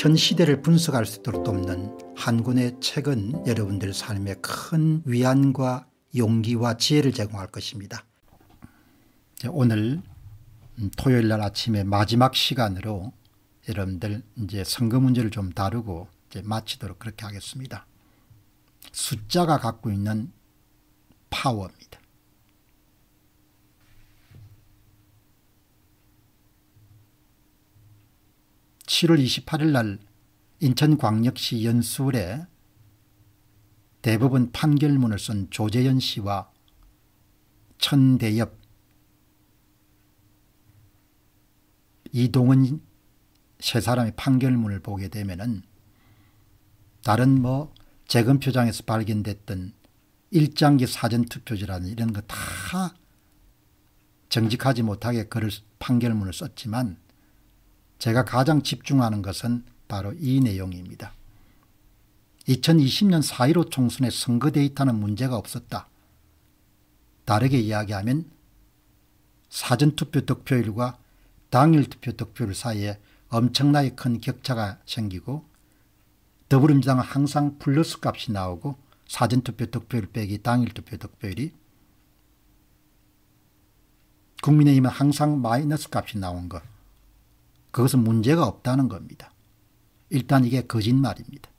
현 시대를 분석할 수 있도록 돕는 한 권의 책은 여러분들 삶에 큰 위안과 용기와 지혜를 제공할 것입니다. 오늘 음, 토요일 날 아침에 마지막 시간으로 여러분들 이제 선거 문제를 좀 다루고 이제 마치도록 그렇게 하겠습니다. 숫자가 갖고 있는 파워입니다. 7월 28일 날 인천광역시 연수울에 대법원 판결문을 쓴 조재현 씨와 천대엽, 이동은 세 사람의 판결문을 보게 되면은 다른 뭐 재검표장에서 발견됐던 일장기 사전투표지라는 이런 거 다 정직하지 못하게 글을 판결문을 썼지만 제가 가장 집중하는 것은 바로 이 내용입니다. 2020년 4.15 총선의 선거 데이터는 문제가 없었다. 다르게 이야기하면 사전투표 득표율과 당일 투표 득표율 사이에 엄청나게 큰 격차가 생기고 더불어민주당은 항상 플러스 값이 나오고 사전투표 득표율 빼기 당일 투표 득표율이 국민의힘은 항상 마이너스 값이 나온 것. 그것은 문제가 없다는 겁니다. 일단 이게 거짓말입니다.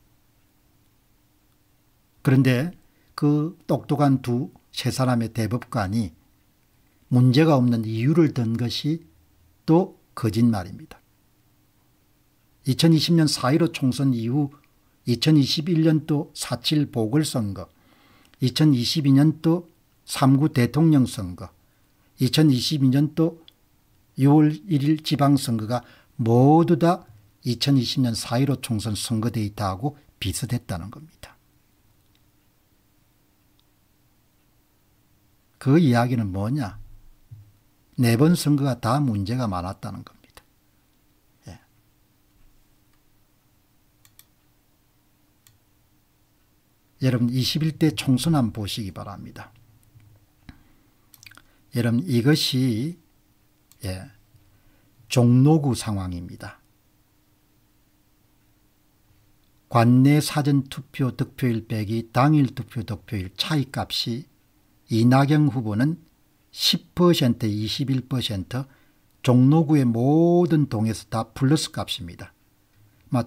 그런데 그 똑똑한 두 세 사람의 대법관이 문제가 없는 이유를 든 것이 또 거짓말입니다. 2020년 4.15 총선 이후 2021년도 4.7 보궐선거, 2022년도 3구 대통령 선거, 2022년도 6월 1일 지방선거가 모두 다 2020년 4.15 총선 선거 데이터하고 비슷했다는 겁니다. 그 이야기는 뭐냐? 네 번 선거가 다 문제가 많았다는 겁니다. 예. 여러분 21대 총선 한 보시기 바랍니다. 여러분 이것이 예. 종로구 상황입니다. 관내 사전투표 득표일 빼기 당일 투표 득표일 차이값이 이낙연 후보는 10% 21% 종로구의 모든 동에서 다 플러스 값입니다.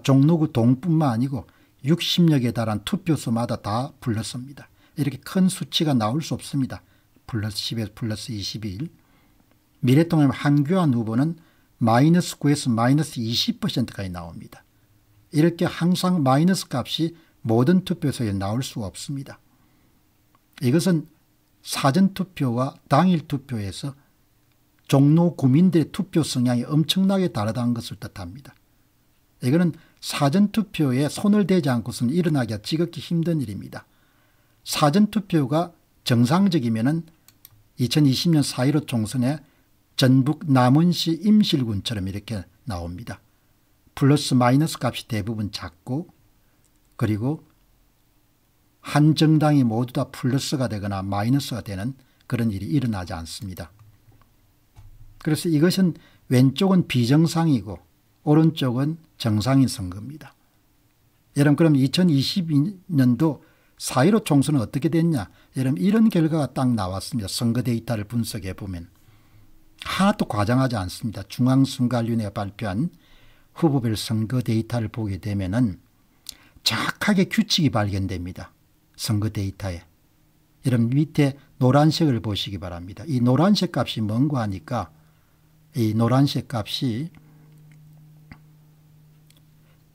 종로구 동뿐만 아니고 60여 개 달한 투표수마다 다 플러스입니다. 이렇게 큰 수치가 나올 수 없습니다. 플러스 10에서 플러스 21 미래통합 한교안 후보는 마이너스 9에서 마이너스 20%까지 나옵니다. 이렇게 항상 마이너스 값이 모든 투표소에 나올 수 없습니다. 이것은 사전투표와 당일투표에서 종로 구민들의 투표 성향이 엄청나게 다르다는 것을 뜻합니다. 이거는 사전투표에 손을 대지 않고서는 일어나기가 지극히 힘든 일입니다. 사전투표가 정상적이면 2020년 4.15 총선에 전북 남원시 임실군처럼 이렇게 나옵니다. 플러스 마이너스 값이 대부분 작고 그리고 한 정당이 모두 다 플러스가 되거나 마이너스가 되는 그런 일이 일어나지 않습니다. 그래서 이것은 왼쪽은 비정상이고 오른쪽은 정상인 선거입니다. 여러분 그럼 2022년도 4.15 총선은 어떻게 됐냐? 여러분 이런 결과가 딱 나왔습니다. 선거 데이터를 분석해 보면. 하나도 과장하지 않습니다. 중앙선관위원회가 발표한 후보별 선거 데이터를 보게 되면은 정확하게 규칙이 발견됩니다. 선거 데이터에. 여러분 밑에 노란색을 보시기 바랍니다. 이 노란색 값이 뭔고 하니까 이 노란색 값이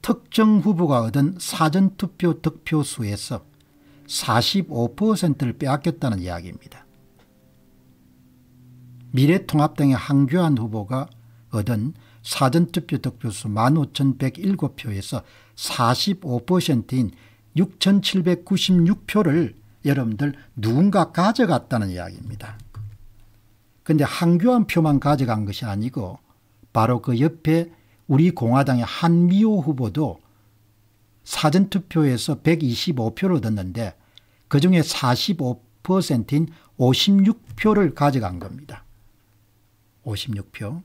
특정 후보가 얻은 사전투표 득표수에서 45%를 빼앗겼다는 이야기입니다. 미래통합당의 한교안 후보가 얻은 사전투표 득표수 15,107표에서 45%인 6,796표를 여러분들 누군가 가져갔다는 이야기입니다. 그런데 항교안 표만 가져간 것이 아니고 바로 그 옆에 우리 공화당의 한미호 후보도 사전투표에서 125표를 얻었는데 그중에 45%인 56표를 가져간 겁니다. 56표.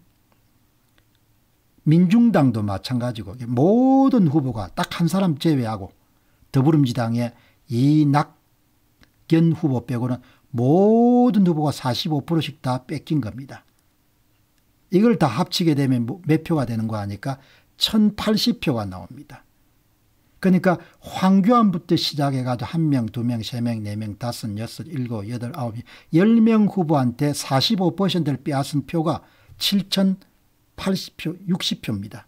민중당도 마찬가지고 모든 후보가 딱 한 사람 제외하고 더불어민주당의 이낙연 후보 빼고는 모든 후보가 45%씩 다 뺏긴 겁니다. 이걸 다 합치게 되면 뭐 몇 표가 되는 거 아니까 1080표가 나옵니다. 그러니까 황교안부때 시작해가지고 한 명, 두 명, 세 명, 네 명, 다섯, 여섯, 일곱, 여덟, 아홉, 열 명 후보한테 45%를 빼앗은 표가 7,080표, 60표입니다.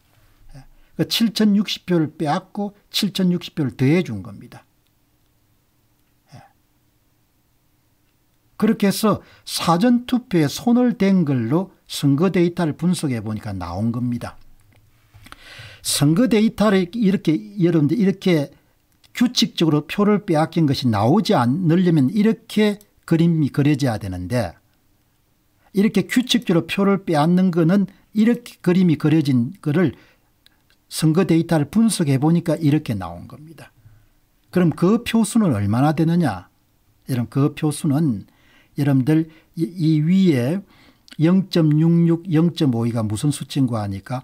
7,060표를 빼앗고 7,060표를 더해 준 겁니다. 예. 그렇게 해서 사전투표에 손을 댄 걸로 선거 데이터를 분석해 보니까 나온 겁니다. 선거 데이터를 이렇게 여러분들 이렇게 규칙적으로 표를 빼앗긴 것이 나오지 않으려면 이렇게 그림이 그려져야 되는데 이렇게 규칙적으로 표를 빼앗는 거는 이렇게 그림이 그려진 거를 선거 데이터를 분석해 보니까 이렇게 나온 겁니다. 그럼 그 표수는 얼마나 되느냐? 여러분 그 표수는 여러분들 이, 이 위에 0.66, 0.52가 무슨 수치인가 하니까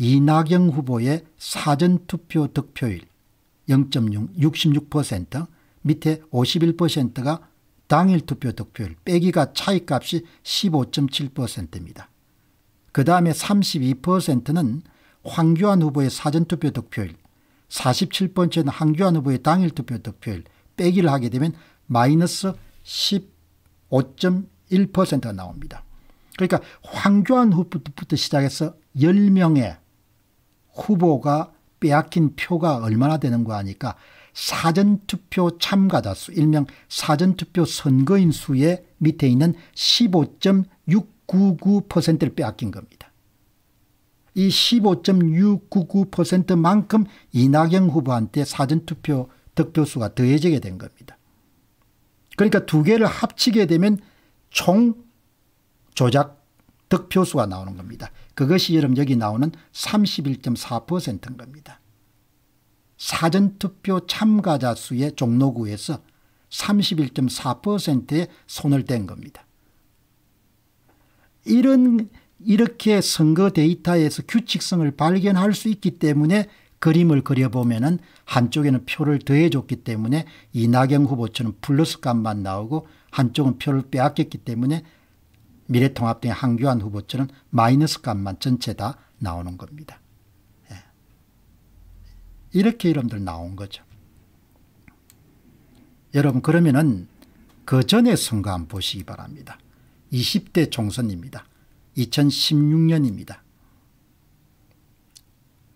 이낙영 후보의 사전투표 득표율 0.6, 66% 밑에 51%가 당일 투표 득표율 빼기가 차이값이 15.7%입니다. 그 다음에 32%는 황교안 후보의 사전투표 득표율 4 7는 황교안 후보의 당일 투표 득표율 빼기를 하게 되면 마이너스 15.1%가 나옵니다. 그러니까 황교안 후보부터 시작해서 10명의 후보가 빼앗긴 표가 얼마나 되는 거 아니까 사전투표 참가자 수, 일명 사전투표 선거인 수의 밑에 있는 15.699%를 빼앗긴 겁니다. 이 15.699%만큼 이낙연 후보한테 사전투표 득표수가 더해지게 된 겁니다. 그러니까 두 개를 합치게 되면 총 조작 득표수가 나오는 겁니다. 그것이 여러분 여기 나오는 31.4%인 겁니다. 사전투표 참가자 수의 종로구에서 31.4%의 손을 댄 겁니다. 이런 이렇게 선거 데이터에서 규칙성을 발견할 수 있기 때문에 그림을 그려보면은 한쪽에는 표를 더해줬기 때문에 이낙연 후보처럼 플러스 값만 나오고 한쪽은 표를 빼앗겼기 때문에 미래통합당의 한교안 후보처럼 마이너스 값만 전체 다 나오는 겁니다. 예. 이렇게 이름들 나온 거죠. 여러분 그러면은 그 전에 선거 한 보시기 바랍니다. 20대 총선입니다. 2016년입니다.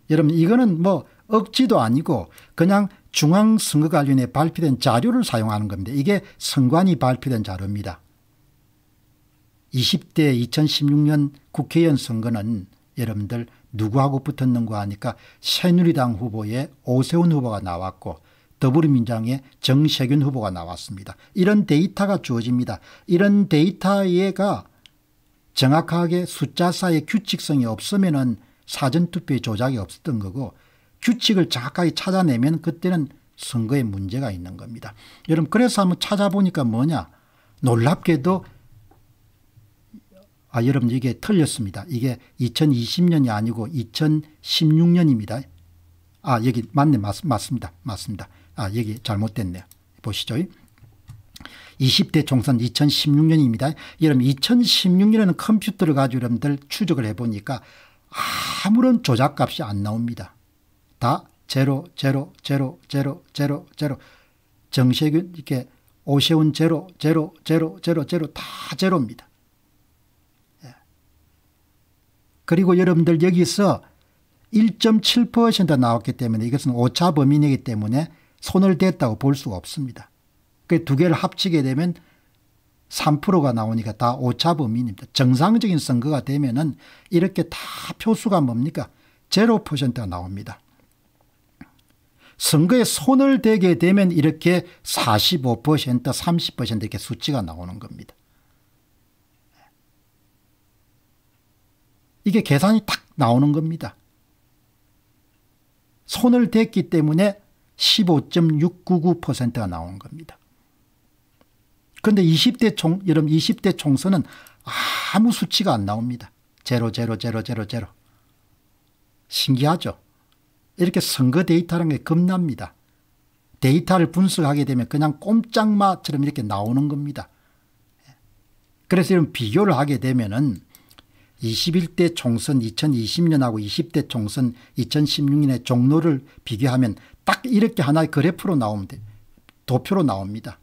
여러분 이거는 뭐 억지도 아니고 그냥 중앙선거관리위 발표된 자료를 사용하는 겁니다. 이게 선관위 발표된 자료입니다. 20대 2016년 국회의원 선거는 여러분들 누구하고 붙었는가 하니까 새누리당 후보에 오세훈 후보가 나왔고 더불어민주당의 정세균 후보가 나왔습니다. 이런 데이터가 주어집니다. 이런 데이터가 정확하게 숫자사의 규칙성이 없으면 사전투표의 조작이 없었던 거고 규칙을 정확하게 찾아내면 그때는 선거에 문제가 있는 겁니다. 여러분 그래서 한번 찾아보니까 뭐냐 놀랍게도 아, 여러분 이게 틀렸습니다. 이게 2020년이 아니고 2016년입니다. 아, 여기 맞네. 맞, 맞습니다. 맞습니다. 아, 여기 잘못됐네요. 보시죠. 20대 총선 2016년입니다. 여러분 2016년에는 컴퓨터를 가지고 여러분들 추적을 해보니까 아무런 조작값이 안 나옵니다. 다 제로 제로 제로 제로 제로 제로 정세균 이렇게 오세훈 제로 제로 제로 제로 제로 다 제로입니다. 그리고 여러분들 여기서 1.7% 나왔기 때문에 이것은 오차 범인이기 때문에 손을 댔다고 볼 수가 없습니다. 그 두 개를 합치게 되면 3%가 나오니까 다 오차 범인입니다. 정상적인 선거가 되면은 이렇게 다 표수가 뭡니까? 0%가 나옵니다. 선거에 손을 대게 되면 이렇게 45% 30% 이렇게 수치가 나오는 겁니다. 이게 계산이 딱 나오는 겁니다. 손을 댔기 때문에 15.699%가 나온 겁니다. 그런데 20대 총, 여러분 20대 총선은 아무 수치가 안 나옵니다. 제로, 제로, 제로, 제로, 제로. 신기하죠? 이렇게 선거 데이터라는 게 겁납니다. 데이터를 분석하게 되면 그냥 꼼짝마처럼 이렇게 나오는 겁니다. 그래서 이런 비교를 하게 되면은 21대 총선 2020년하고 20대 총선 2016년의 종로를 비교하면 딱 이렇게 하나의 그래프로 나옵니다. 도표로 나옵니다.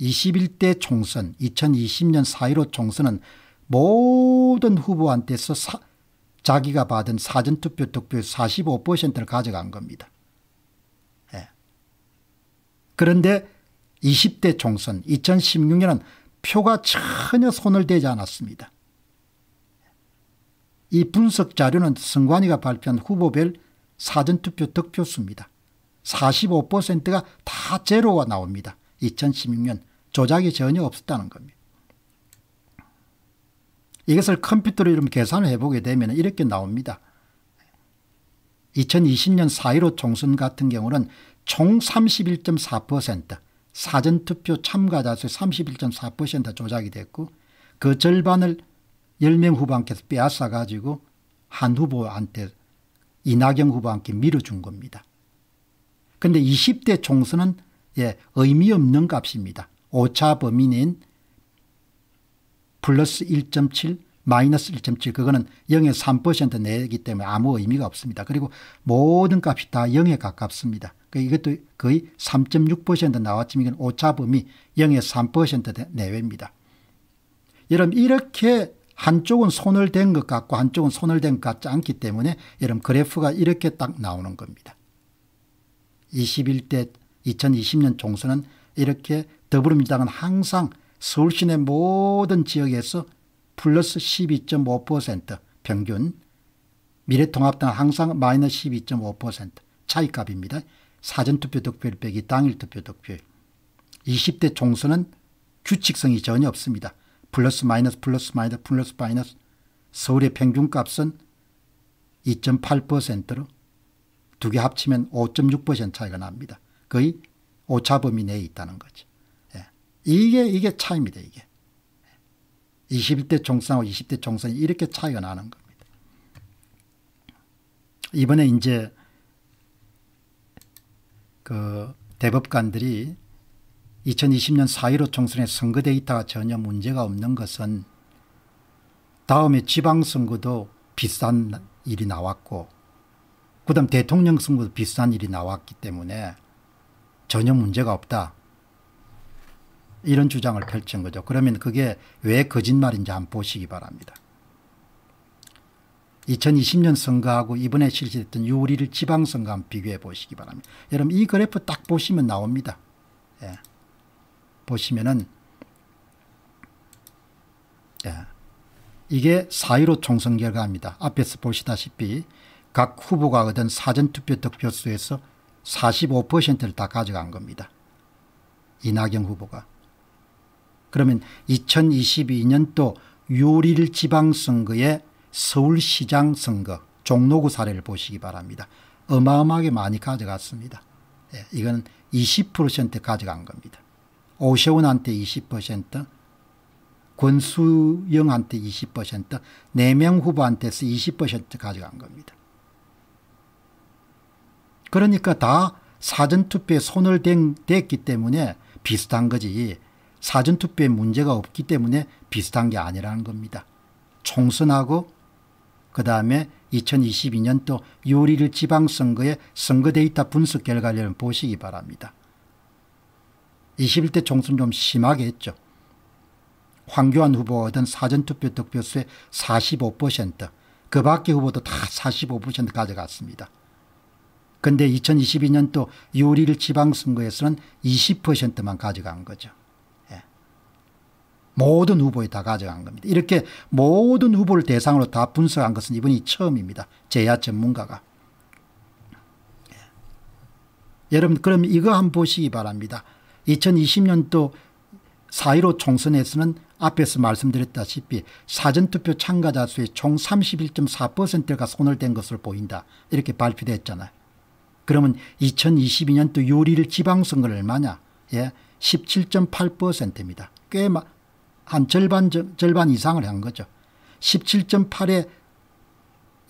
21대 총선 2020년 4.15 총선은 모든 후보한테서 사, 자기가 받은 사전투표 득표 45%를 가져간 겁니다. 예. 그런데 20대 총선 2016년은 표가 전혀 손을 대지 않았습니다. 이 분석 자료는 선관위가 발표한 후보별 사전투표 득표수입니다. 45%가 다 제로가 나옵니다. 2016년 조작이 전혀 없었다는 겁니다. 이것을 컴퓨터로 이름 계산을 해보게 되면 이렇게 나옵니다. 2020년 4.15 총선 같은 경우는 총 31.4% 사전투표 참가자 수의 31.4% 조작이 됐고 그 절반을 10명 후보한께서 빼앗아가지고 한 후보한테 이낙연 후보한테 밀어준 겁니다. 근데 20대 총선은 예, 의미 없는 값입니다. 오차 범위는 플러스 1.7 마이너스 1.7 그거는 0에 3% 내기 때문에 아무 의미가 없습니다. 그리고 모든 값이 다 0에 가깝습니다. 그러니 이것도 거의 3.6% 나왔지만 이건 오차범위 0에 3% 내외입니다. 여러분 이렇게 한쪽은 손을 댄 것 같고 한쪽은 손을 댄 것 같지 않기 때문에 여러분 그래프가 이렇게 딱 나오는 겁니다. 21대 2020년 총선은 이렇게 더불어민주당은 항상 서울 시내 모든 지역에서 플러스 12.5% 평균 미래통합당은 항상 마이너스 12.5% 차이값입니다. 사전투표 득표율 빼기 당일 투표 득표율 20대 총선은 규칙성이 전혀 없습니다. 플러스 마이너스 플러스 마이너스 플러스 마이너스 서울의 평균값은 2.8%로 두 개 합치면 5.6% 차이가 납니다. 거의 오차범위 내에 있다는 거죠. 예. 이게 이게 차이입니다. 이게 21대 총선하고 20대 총선이 이렇게 차이가 나는 겁니다. 이번에 이제 그 대법관들이 2020년 4.15 총선의 선거 데이터가 전혀 문제가 없는 것은 다음에 지방선거도 비싼 일이 나왔고 그 다음 대통령 선거도 비싼 일이 나왔기 때문에 전혀 문제가 없다. 이런 주장을 펼친 거죠. 그러면 그게 왜 거짓말인지 안 보시기 바랍니다. 2020년 선거하고 이번에 실시됐던 6월 1일 지방선거 한 비교해 보시기 바랍니다. 여러분 이 그래프 딱 보시면 나옵니다. 예. 보시면은 예, 이게 4.15 총선 결과입니다. 앞에서 보시다시피 각 후보가 얻은 사전투표 득표수에서 45%를 다 가져간 겁니다. 이낙연 후보가. 그러면 2022년도 6일 지방선거에 서울시장 선거 종로구 사례를 보시기 바랍니다. 어마어마하게 많이 가져갔습니다. 예, 이건 20% 가져간 겁니다. 오세훈한테 20%, 권수영한테 20%, 네명 후보한테서 20% 가져간 겁니다. 그러니까 다 사전투표에 손을 댄, 댔기 때문에 비슷한 거지 사전투표에 문제가 없기 때문에 비슷한 게 아니라는 겁니다. 총선하고 그 다음에 2022년도 요리를 지방선거에 선거 데이터 분석 결과를 보시기 바랍니다. 21대 총선 좀 심하게 했죠. 황교안 후보 얻은 사전투표 득표수의 45%그 밖의 후보도 다 45% 가져갔습니다. 근데 2022년도 6월 1 지방선거에서는 20%만 가져간 거죠. 예. 모든 후보에 다 가져간 겁니다. 이렇게 모든 후보를 대상으로 다 분석한 것은 이번이 처음입니다. 제야 전문가가. 예. 여러분 그럼 이거 한번 보시기 바랍니다. 2020년도 4.15 총선에서는 앞에서 말씀드렸다시피 사전투표 참가자 수의 총 31.4%가 손을 댄 것을 보인다. 이렇게 발표됐잖아요. 그러면 2022년도 요리를 지방선거를 얼마냐? 예, 17.8%입니다. 꽤 한 절반, 절반 이상을 한 거죠. 17.8에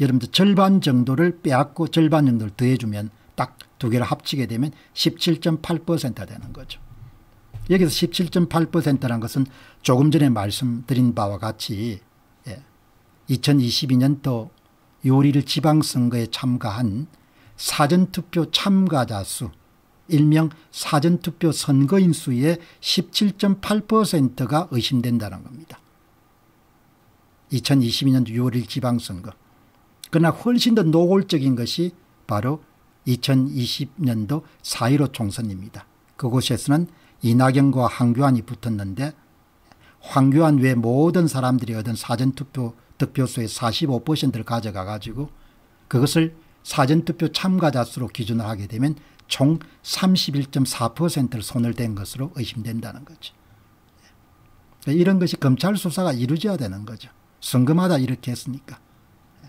여러분들 절반 정도를 빼앗고 절반 정도를 더해주면 딱두 개를 합치게 되면 17.8%가 되는 거죠. 여기서 17.8%라는 것은 조금 전에 말씀드린 바와 같이 2022년도 예, 요리를 지방선거에 참가한 사전투표 참가자 수 일명 사전투표 선거인 수의 17.8%가 의심된다는 겁니다. 2022년 6월 1 지방선거. 그러나 훨씬 더 노골적인 것이 바로 2020년도 4.15 총선입니다. 그곳에서는 이낙연과 황교안이 붙었는데 황교안 외 모든 사람들이 얻은 사전투표 득표수의 45%를 가져가 가지고 그것을 사전투표 참가자 수로 기준을 하게 되면 총 31.4%를 손을 댄 것으로 의심된다는 거죠. 네. 이런 것이 검찰 수사가 이루어져야 되는 거죠. 성금하다 이렇게 했으니까. 네.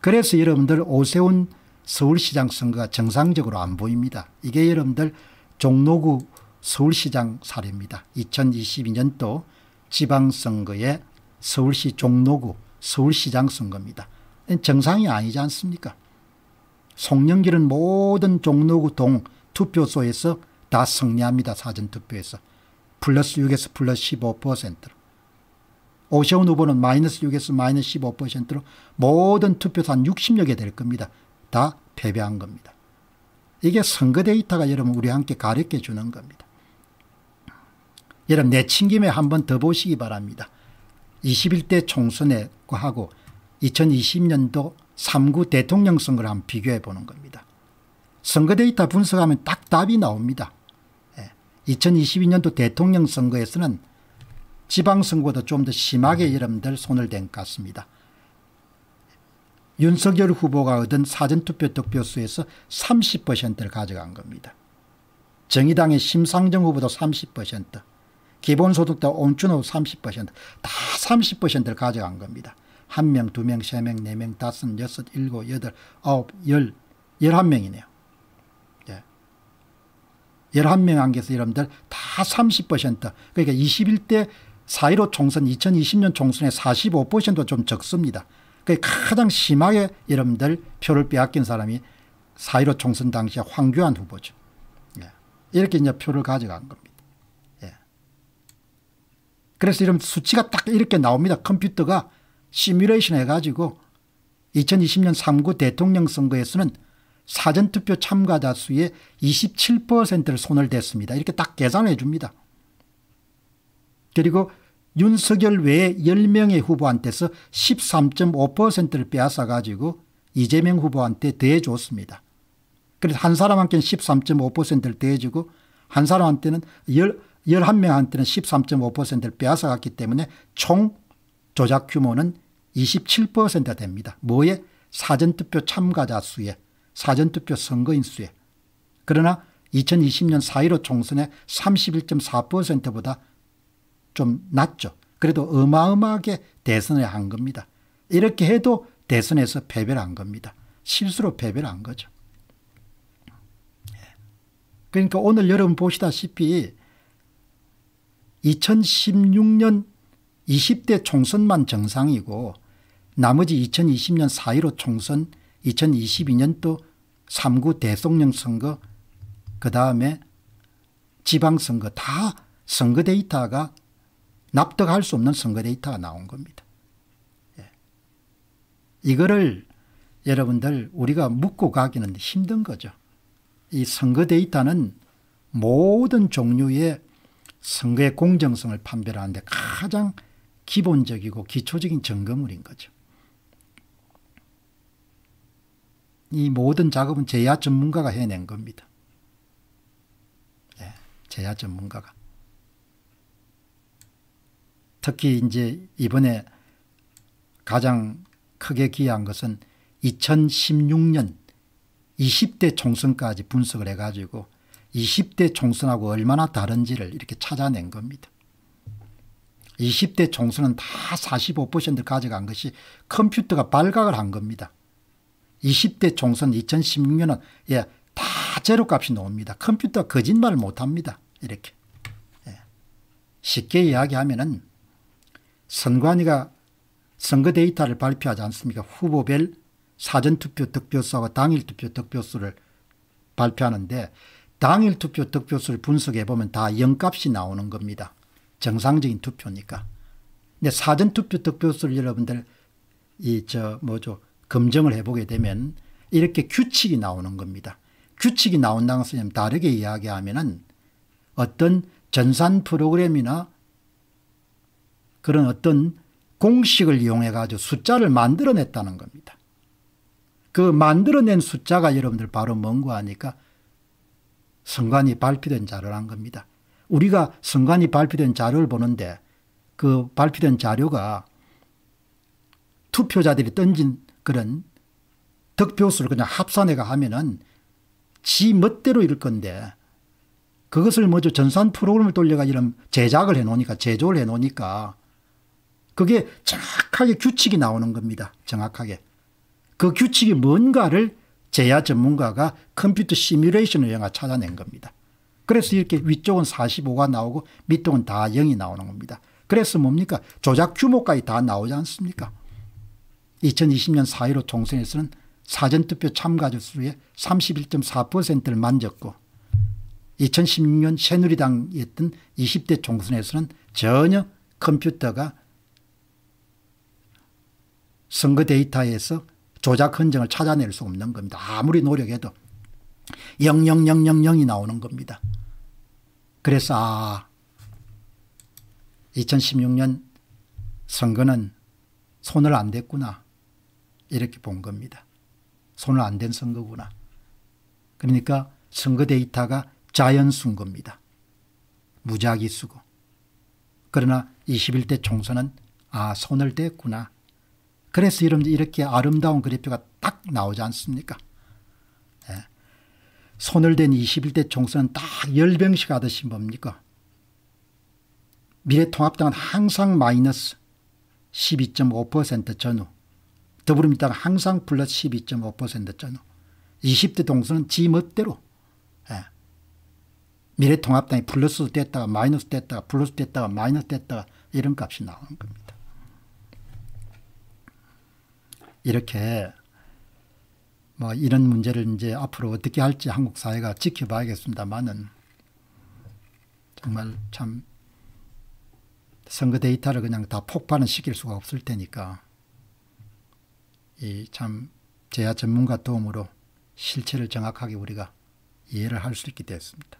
그래서 여러분들 오세훈 서울시장 선거가 정상적으로 안 보입니다. 이게 여러분들 종로구 서울시장 사례입니다. 2022년도 지방선거의 서울시 종로구 서울시장 선거입니다. 정상이 아니지 않습니까? 송영길은 모든 종로구 동 투표소에서 다 승리합니다. 사전투표에서. 플러스 6에서 플러스 15%로. 오세훈 후보는 마이너스 6에서 마이너스 15%로 모든 투표소 한 60여 개 될 겁니다. 다 패배한 겁니다. 이게 선거 데이터가 여러분 우리 함께 가르쳐 주는 겁니다. 여러분 내친김에 한번 더 보시기 바랍니다. 21대 총선에 하고 2020년도 3구 대통령 선거를 한 번 비교해 보는 겁니다. 선거 데이터 분석하면 딱 답이 나옵니다. 2022년도 예, 대통령 선거에서는 지방선거보다 좀더 심하게 여러분들 손을 댄 것 같습니다. 윤석열 후보가 얻은 사전투표 득표수에서 30%를 가져간 겁니다. 정의당의 심상정 후보도 30%, 기본소득도 온춘호 30%, 다 30%를 가져간 겁니다. 한 명, 두 명, 세 명, 네 명, 다섯, 여섯, 일곱, 여덟, 아홉, 열, 열한 명이네요. 예. 열한 명 안에서 여러분들 다 30%, 그러니까 21대 4.15 총선, 2020년 총선의 45%도 좀 적습니다. 그러 가장 심하게 여러분들 표를 빼앗긴 사람이 4 1 5 총선 당시에 황교안 후보죠. 예. 이렇게 이제 표를 가져간 겁니다. 예. 그래서 이런 수치가 딱 이렇게 나옵니다. 컴퓨터가 시뮬레이션 해가지고 2020년 3구 대통령 선거에서는 사전투표 참가자 수의 27%를 손을 댔습니다. 이렇게 딱 계산해 줍니다. 그리고 윤석열 외에 10명의 후보한테서 13.5%를 빼앗아가지고 이재명 후보한테 대줬습니다. 그래서 한 사람한테는 13.5%를 대주고 한 사람한테는 10, 11명한테는 13.5%를 빼앗아갔기 때문에 총 조작 규모는 27%가 됩니다. 뭐에? 사전투표 참가자 수에, 사전투표 선거인 수에. 그러나 2020년 4.15 총선의 31.4%보다 좀 낮죠. 그래도 어마어마하게 대선을 한 겁니다. 이렇게 해도 대선에서 패배를 한 겁니다. 실수로 패배를 한 거죠. 예. 그러니까 오늘 여러분 보시다시피 2016년 20대 총선만 정상이고 나머지 2020년 4.15 총선, 2022년 또 3구 대통령 선거, 그 다음에 지방선거 다 선거 데이터가 납득할 수 없는 선거 데이터가 나온 겁니다. 예. 이거를 여러분들 우리가 묻고 가기는 힘든 거죠. 이 선거 데이터는 모든 종류의 선거의 공정성을 판별하는데 가장 기본적이고 기초적인 점검물인 거죠. 이 모든 작업은 제야 전문가가 해낸 겁니다. 예, 제야 전문가가. 특히 이제 이번에 가장 크게 기여한 것은 2016년 20대 총선까지 분석을 해가지고 20대 총선하고 얼마나 다른지를 이렇게 찾아낸 겁니다. 20대 총선은 다45%를 가져간 것이 컴퓨터가 발각을 한 겁니다. 20대 총선 2016년은 예, 다 제로값이 나옵니다. 컴퓨터가 거짓말을 못합니다. 이렇게. 예. 쉽게 이야기하면 은 선관위가 선거 데이터를 발표하지 않습니까? 후보별 사전투표 득표수하고 당일투표 득표수를 발표하는데 당일투표 득표수를 분석해보면 다 0값이 나오는 겁니다. 정상적인 투표니까. 근데 사전투표 득표수를 여러분들 이 저 뭐죠 검증을 해보게 되면 이렇게 규칙이 나오는 겁니다. 규칙이 나온다는 것은 다르게 이야기하면 은 어떤 전산 프로그램이나 그런 어떤 공식을 이용해 가지고 숫자를 만들어냈다는 겁니다. 그 만들어낸 숫자가 여러분들 바로 뭔고 하니까 선관이 발표된 자료란 겁니다. 우리가 선관이 발표된 자료를 보는데 그 발표된 자료가 투표자들이 던진 그런 득표수를 그냥 합산해가 하면은 지 멋대로 이럴 건데 그것을 먼저 전산 프로그램을 돌려가 이런 제작을 해놓으니까 제조를 해놓으니까 그게 정확하게 규칙이 나오는 겁니다. 정확하게. 그 규칙이 뭔가를 제야 전문가가 컴퓨터 시뮬레이션을 영화 찾아낸 겁니다. 그래서 이렇게 위쪽은 45가 나오고 밑쪽은 다 0이 나오는 겁니다. 그래서 뭡니까? 조작 규모까지 다 나오지 않습니까? 2020년 4.15 총선에서는 사전투표 참가자 수의 31.4%를 만졌고 2016년 새누리당이었던 20대 총선에서는 전혀 컴퓨터가 선거 데이터에서 조작 흔적을 찾아낼 수 없는 겁니다. 아무리 노력해도 00000이 나오는 겁니다. 그래서 아, 2016년 선거는 손을 안 댔구나 이렇게 본 겁니다. 손을 안 댄 선거구나. 그러니까 선거 데이터가 자연수인 겁니다. 무작위 수고. 그러나 21대 총선은 아 손을 댔구나 그래서 여러분들 이렇게 아름다운 그래프가 딱 나오지 않습니까? 예. 손을 댄 21대 총선은 딱 열병식 하듯이 뭡니까? 미래통합당은 항상 마이너스 12.5% 전후 더불어민주당은 항상 플러스 12.5% 전후 20대 동선은 지 멋대로 예. 미래통합당이 플러스 됐다가 마이너스 됐다가 플러스 됐다가 마이너스 됐다가 이런 값이 나오는 겁니다. 이렇게 뭐 이런 문제를 이제 앞으로 어떻게 할지 한국 사회가 지켜봐야겠습니다만은 정말 참 선거 데이터를 그냥 다 폭발은 시킬 수가 없을 테니까 이참 제야 전문가 도움으로 실체를 정확하게 우리가 이해를 할 수 있게 되었습니다.